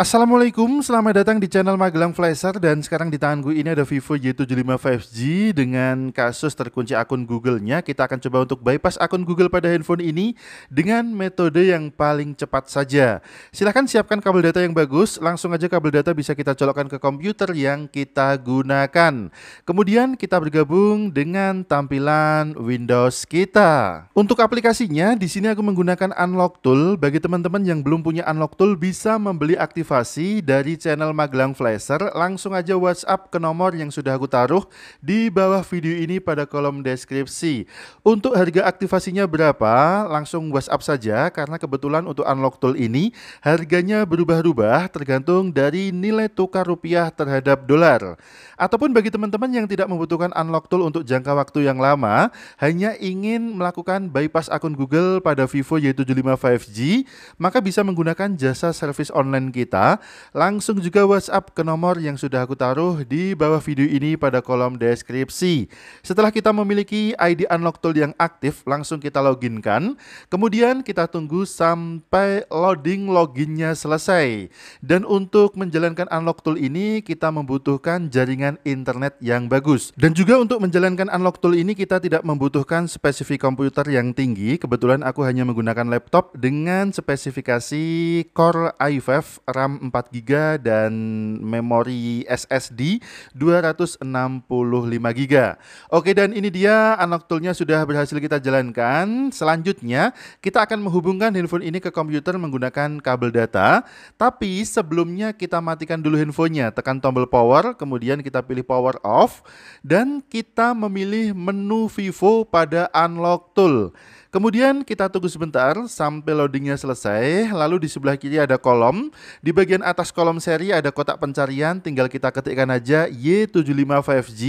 Assalamualaikum, selamat datang di channel Magelang Flasher dan sekarang di tanganku ini ada Vivo Y75 5G dengan kasus terkunci akun Google-nya. Kita akan coba untuk bypass akun Google pada handphone ini dengan metode yang paling cepat saja. Silahkan siapkan kabel data yang bagus, langsung aja kabel data bisa kita colokkan ke komputer yang kita gunakan. Kemudian kita bergabung dengan tampilan Windows kita. Untuk aplikasinya, di sini aku menggunakan Unlock Tool. Bagi teman-teman yang belum punya Unlock Tool bisa membeli aktif motivasi dari channel Magelang Flasher, langsung aja WhatsApp ke nomor yang sudah aku taruh di bawah video ini pada kolom deskripsi. Untuk harga aktivasinya berapa? Langsung WhatsApp saja karena kebetulan untuk unlock tool ini harganya berubah-ubah tergantung dari nilai tukar rupiah terhadap dolar. Ataupun bagi teman-teman yang tidak membutuhkan unlock tool untuk jangka waktu yang lama, hanya ingin melakukan bypass akun Google pada Vivo Y75 5G, maka bisa menggunakan jasa service online kita kita, langsung juga WhatsApp ke nomor yang sudah aku taruh di bawah video ini pada kolom deskripsi. Setelah kita memiliki ID Unlock Tool yang aktif, langsung kita loginkan. Kemudian kita tunggu sampai loading loginnya selesai. Dan untuk menjalankan Unlock Tool ini, kita membutuhkan jaringan internet yang bagus. Dan juga untuk menjalankan Unlock Tool ini, kita tidak membutuhkan spesifik komputer yang tinggi. Kebetulan aku hanya menggunakan laptop dengan spesifikasi Core i5 RAM RAM 4 GB dan memori SSD 265 GB. Oke dan ini dia unlock toolnya sudah berhasil kita jalankan. Selanjutnya kita akan menghubungkan handphone ini ke komputer menggunakan kabel data. Tapi sebelumnya kita matikan dulu handphonenya. Tekan tombol power, kemudian kita pilih power off dan kita memilih menu Vivo pada unlock tool. Kemudian kita tunggu sebentar sampai loadingnya selesai. Lalu di sebelah kiri ada kolom. Di bagian atas kolom seri ada kotak pencarian. Tinggal kita ketikkan aja Y75 5G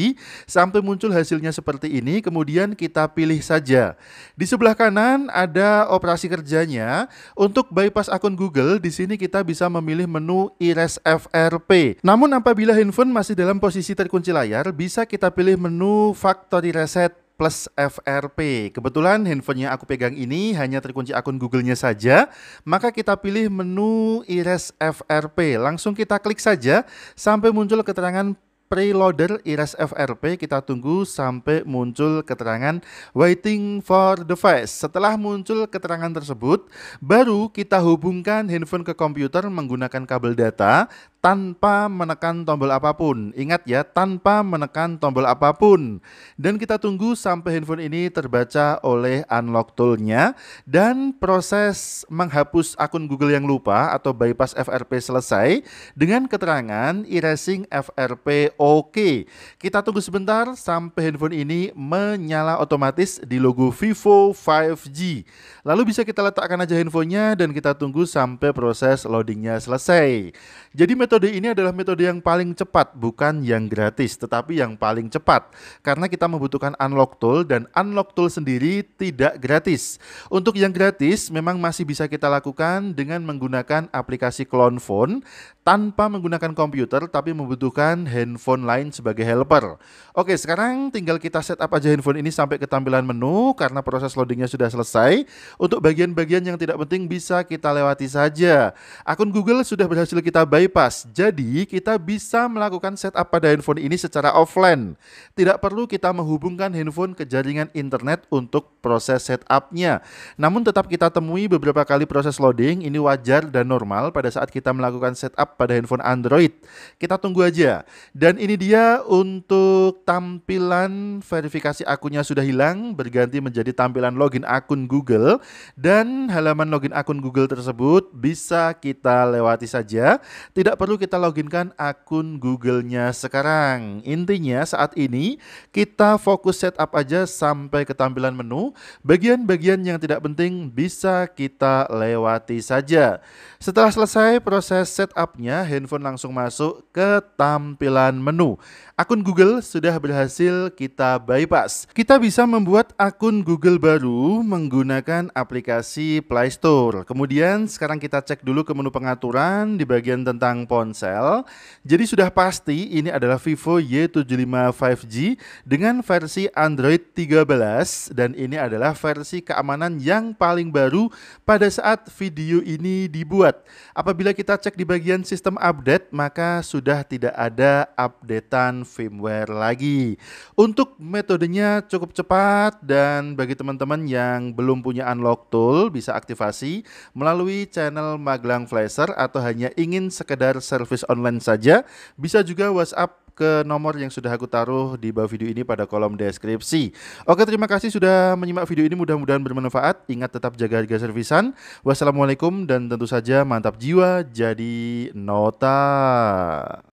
sampai muncul hasilnya seperti ini. Kemudian kita pilih saja. Di sebelah kanan ada operasi kerjanya. Untuk bypass akun Google, di sini kita bisa memilih menu iRes FRP. Namun apabila handphone masih dalam posisi terkunci layar, bisa kita pilih menu factory reset plus FRP. Kebetulan handphonenya aku pegang ini hanya terkunci akun Google-nya saja, maka kita pilih menu IRES FRP. Langsung kita klik saja sampai muncul keterangan preloader IRES FRP kita tunggu sampai muncul keterangan waiting for device. Setelah muncul keterangan tersebut, baru kita hubungkan handphone ke komputer menggunakan kabel data tanpa menekan tombol apapun. Ingat ya, tanpa menekan tombol apapun. Dan kita tunggu sampai handphone ini terbaca oleh unlock toolnya dan proses menghapus akun Google yang lupa atau bypass FRP selesai dengan keterangan erasing FRP OK. Kita tunggu sebentar sampai handphone ini menyala otomatis di logo Vivo 5G. Lalu bisa kita letakkan aja handphonenya dan kita tunggu sampai proses loadingnya selesai. Jadi metode metode ini adalah metode yang paling cepat, bukan yang gratis, tetapi yang paling cepat. Karena kita membutuhkan unlock tool dan unlock tool sendiri tidak gratis. Untuk yang gratis memang masih bisa kita lakukan dengan menggunakan aplikasi clone phone tanpa menggunakan komputer tapi membutuhkan handphone lain sebagai helper. Oke, sekarang tinggal kita setup aja handphone ini sampai ke tampilan menu karena proses loadingnya sudah selesai. Untuk bagian-bagian yang tidak penting bisa kita lewati saja. Akun Google sudah berhasil kita bypass jadi kita bisa melakukan setup pada handphone ini secara offline. Tidak perlu kita menghubungkan handphone ke jaringan internet untuk proses setupnya. Namun tetap kita temui beberapa kali proses loading ini wajar dan normal pada saat kita melakukan setup pada handphone Android. Kita tunggu aja. Dan ini dia untuk tampilan verifikasi akunnya sudah hilang berganti menjadi tampilan login akun Google dan halaman login akun Google tersebut bisa kita lewati saja. Tidak perlu baru kita loginkan akun Google-nya sekarang. Intinya saat ini kita fokus setup aja sampai ke tampilan menu. Bagian-bagian yang tidak penting bisa kita lewati saja. Setelah selesai proses setupnya, handphone langsung masuk ke tampilan menu. Akun Google sudah berhasil kita bypass. Kita bisa membuat akun Google baru menggunakan aplikasi Play Store. Kemudian sekarang kita cek dulu ke menu pengaturan di bagian tentang ponsel ponsel. Jadi sudah pasti ini adalah Vivo Y75 5G dengan versi Android 13 dan ini adalah versi keamanan yang paling baru pada saat video ini dibuat. Apabila kita cek di bagian sistem update maka sudah tidak ada updatean firmware lagi. Untuk metodenya cukup cepat dan bagi teman-teman yang belum punya unlock tool bisa aktifasi melalui channel Magelang Flasher atau hanya ingin sekedar service online saja, bisa juga WhatsApp ke nomor yang sudah aku taruh di bawah video ini pada kolom deskripsi. Oke, terima kasih sudah menyimak video ini. Mudah-mudahan bermanfaat. Ingat tetap jaga harga servisan. Wassalamualaikum dan tentu saja mantap jiwa jadi nota.